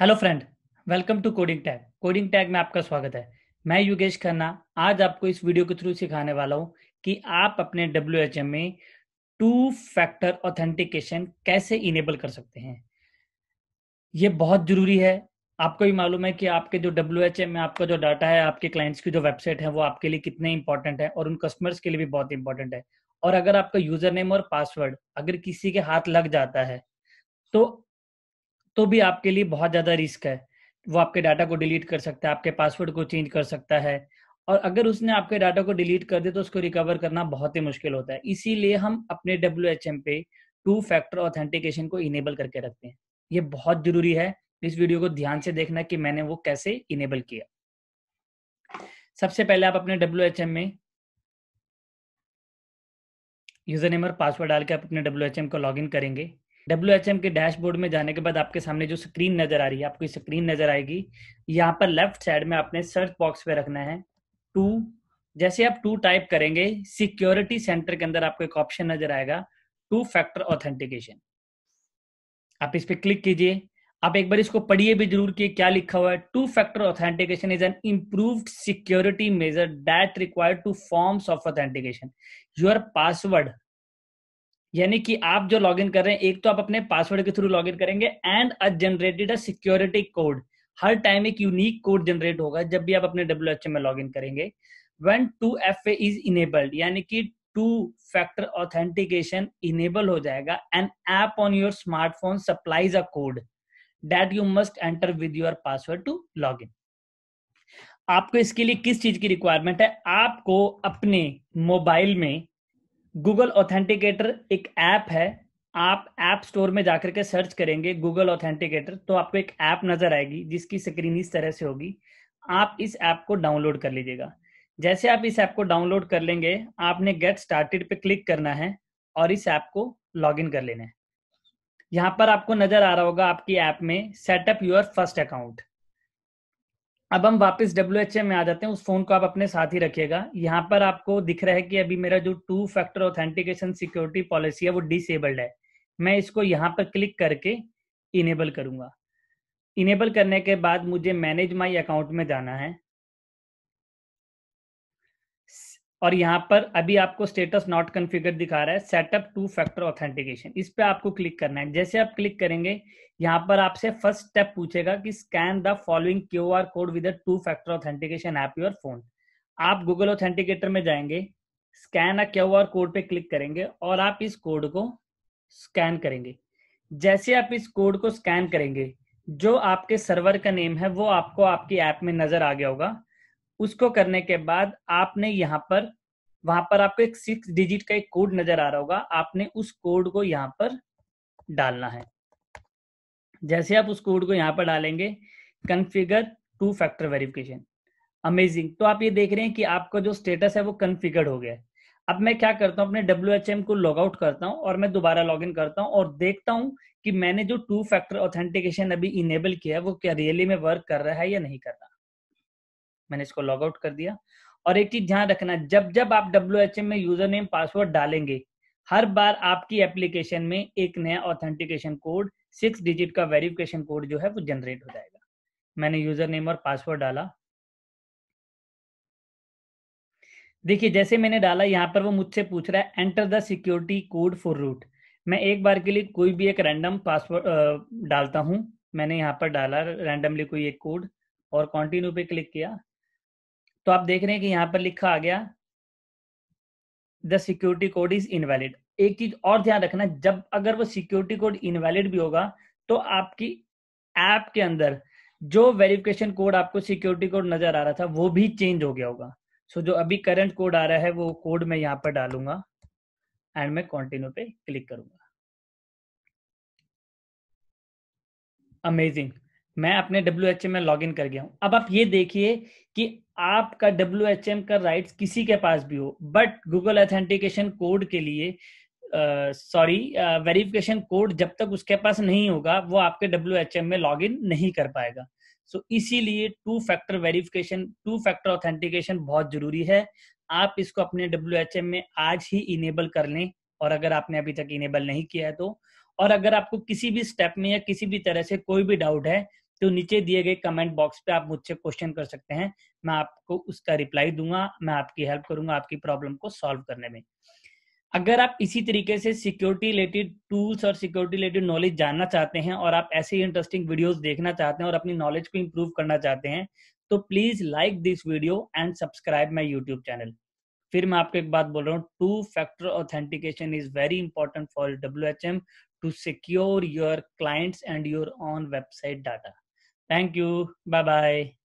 Hello friend welcome to coding tag coding tag में आपका स्वागत है मैं योगेश खन्ना आज आपको इस वीडियो के थ्रू सिखाने वाला हूँ कि आप अपने डब्ल्यू एच एम में टू फैक्टर ऑथेंटिकेशन कैसे इनेबल कर सकते हैं ये बहुत जरूरी है आपको भी मालूम है कि आपके जो डब्ल्यू एच एम में आपका जो डाटा है आपके क्लाइंट्स की जो वेबसाइट है वो आपके लिए कितने इंपॉर्टेंट है और उन कस्टमर्स के लिए भी बहुत इंपॉर्टेंट है और अगर आपका यूजर नेम और पासवर्ड अगर किसी के हाथ लग जाता है तो तो भी आपके लिए बहुत ज़्यादा रिस्क है वो आपके डाटा को डिलीट कर सकता है आपके पासवर्ड को चेंज कर सकता है और अगर उसने आपके डाटा को डिलीट कर दे तो उसको रिकवर करना बहुत ही मुश्किल होता है इसीलिए हम अपने डब्ल्यू पे टू फैक्टर ऑथेंटिकेशन को इनेबल करके रखते हैं ये बहुत जरूरी है इस वीडियो को ध्यान से देखना कि मैंने वो कैसे इनेबल किया सबसे पहले आप अपने डब्ल्यू में यूजर नेम और पासवर्ड डाल के आप अपने डब्ल्यू को लॉग करेंगे डब्ल्यू के डैशबोर्ड में जाने के बाद आपके सामने जो स्क्रीन नजर आ रही है आपको स्क्रीन नजर आएगी यहाँ पर लेफ्ट साइड में आपने सर्च बॉक्स पे रखना है टू जैसे आप टू टाइप करेंगे सिक्योरिटी सेंटर के अंदर आपको एक ऑप्शन नजर आएगा टू फैक्टर ऑथेंटिकेशन आप इस पर क्लिक कीजिए आप एक बार इसको पढ़िए भी जरूर कि क्या लिखा हुआ है two factor authentication is an improve security measure that required two forms of authentication your password यानी कि आप जो लॉग इन कर रहे हैं एक तो आप अपने पासवर्ड के थ्रू लॉग इन करेंगे and a generated a security code हर टाइम एक यूनिक कोड जनरेट होगा जब भी आप अपने डब्ल्यू में लॉग इन करेंगे one two F A is enabled यानी कि टू फैक्टर ऑथेंटिकेशन इनेबल हो जाएगा and app on your smartphone supplies a code that you must enter with your password to log in आपको इसके लिए किस चीज की रिक्वायरमेंट है आपको अपने मोबाइल में गूगल ऑथेंटिकेटर एक ऐप है आप ऐप स्टोर में जाकर के सर्च करेंगे गूगल ऑथेंटिकेटर तो आपको एक ऐप नजर आएगी जिसकी स्क्रीन इस तरह से होगी आप इस ऐप को डाउनलोड कर लीजिएगा जैसे आप इस ऐप को डाउनलोड कर लेंगे आपने गेट स्टार्टेड पे क्लिक करना है और इस ऐप को लॉगिन कर लेना है यहाँ पर आपको नजर आ रहा होगा आपकी ऐप में सेटअप योर फर्स्ट अकाउंट अब हम वापस डब्ल्यू में आ जाते हैं उस फोन को आप अपने साथ ही रखिएगा यहाँ पर आपको दिख रहा है कि अभी मेरा जो two factor authentication security policy है वो डिसेबल्ड है मैं इसको यहाँ पर क्लिक करके इनेबल करूंगा इनेबल करने के बाद मुझे मैनेज माई अकाउंट में जाना है और यहाँ पर अभी आपको स्टेटस नॉट कन्फिगर दिखा रहा है सेटअप टू फैक्टर ऑथेंटिकेशन इस पे आपको क्लिक करना है जैसे आप क्लिक करेंगे यहाँ पर आपसे फर्स्ट स्टेप पूछेगा कि scan the following Q R code with two factor authentication app your phone आप गूगल ऑथेंटिकेटर में जाएंगे scan a Q R code पे क्लिक करेंगे और आप इस कोड को स्कैन करेंगे जैसे आप इस कोड को स्कैन करेंगे जो आपके सर्वर का नेम है वो आपको आपकी ऐप में नजर आ गया होगा उसको करने के बाद आपने यहाँ पर वहां पर आपको एक सिक्स डिजिट का एक कोड नजर आ रहा होगा आपने उस कोड को यहाँ पर डालना है जैसे आप उस कोड को यहाँ पर डालेंगे configure two factor verification amazing तो आप ये देख रहे हैं कि आपका जो स्टेटस है वो कन्फिगर्ड हो गया है अब मैं क्या करता हूँ अपने डब्ल्यू एच एम को लॉग आउट करता हूँ और मैं दोबारा लॉग इन करता हूँ और देखता हूँ कि मैंने जो टू फैक्टर ऑथेंटिकेशन अभी इनेबल किया है वो क्या रियली में वर्क कर रहा है या नहीं कर रहा मैंने इसको लॉग आउट कर दिया और एक चीज ध्यान रखना जब जब आप डब्ल्यू में यूजर नेम पासवर्ड डालेंगे हर बार आपकी एप्लीकेशन में एक नया ऑथेंटिकेशन कोड सिक्स डिजिट का वेरिफिकेशन कोड जो है वो जनरेट हो जाएगा मैंने यूजर नेम और पासवर्ड डाला देखिए जैसे मैंने डाला यहाँ पर वो मुझसे पूछ रहा है enter the security code for root मैं एक बार के लिए कोई भी एक रैंडम पासवर्ड डालता हूँ मैंने यहाँ पर डाला रैंडमली कोई एक कोड और कंटिन्यू पे क्लिक किया तो आप देख रहे हैं कि यहां पर लिखा आ गया the security code is invalid एक चीज और ध्यान रखना जब अगर वो सिक्योरिटी कोड इनवैलिड भी होगा तो आपकी ऐप के अंदर जो वेरिफिकेशन कोड आपको सिक्योरिटी कोड नजर आ रहा था वो भी चेंज हो गया होगा सो so, जो अभी करंट कोड आ रहा है वो कोड मैं यहां पर डालूंगा एंड मैं कंटिन्यू पे क्लिक करूंगा अमेजिंग मैं अपने डब्ल्यू एच एम में लॉग इन कर गया हूं अब आप ये देखिए कि आपका डब्ल्यू एच एम का राइट किसी के पास भी हो बट गूगल ऑथेंटिकेशन कोड के लिए सॉरी वेरिफिकेशन कोड जब तक उसके पास नहीं होगा वो आपके डब्ल्यू एच एम में लॉग इन नहीं कर पाएगा सो so, इसीलिए two factor verification two factor authentication बहुत जरूरी है आप इसको अपने डब्ल्यू एच एम में आज ही इनेबल कर लें और अगर आपने अभी तक इनेबल नहीं किया है तो और अगर आपको किसी भी स्टेप में या किसी भी तरह से कोई भी डाउट है तो नीचे दिए गए कमेंट बॉक्स पे आप मुझसे क्वेश्चन कर सकते हैं मैं आपको उसका रिप्लाई दूंगा मैं आपकी हेल्प करूंगा आपकी प्रॉब्लम को सॉल्व करने में अगर आप इसी तरीके से सिक्योरिटी रिलेटेड टूल्स और सिक्योरिटी रिलेटेड नॉलेज जानना चाहते हैं और आप ऐसे ही इंटरेस्टिंग वीडियोस देखना चाहते हैं और अपनी नॉलेज को इम्प्रूव करना चाहते हैं तो please like this video and subscribe my YouTube channel फिर मैं आपको एक बात बोल रहा हूँ two factor authentication is very important for W H M to secure your clients and your own website data Thank you. Bye bye.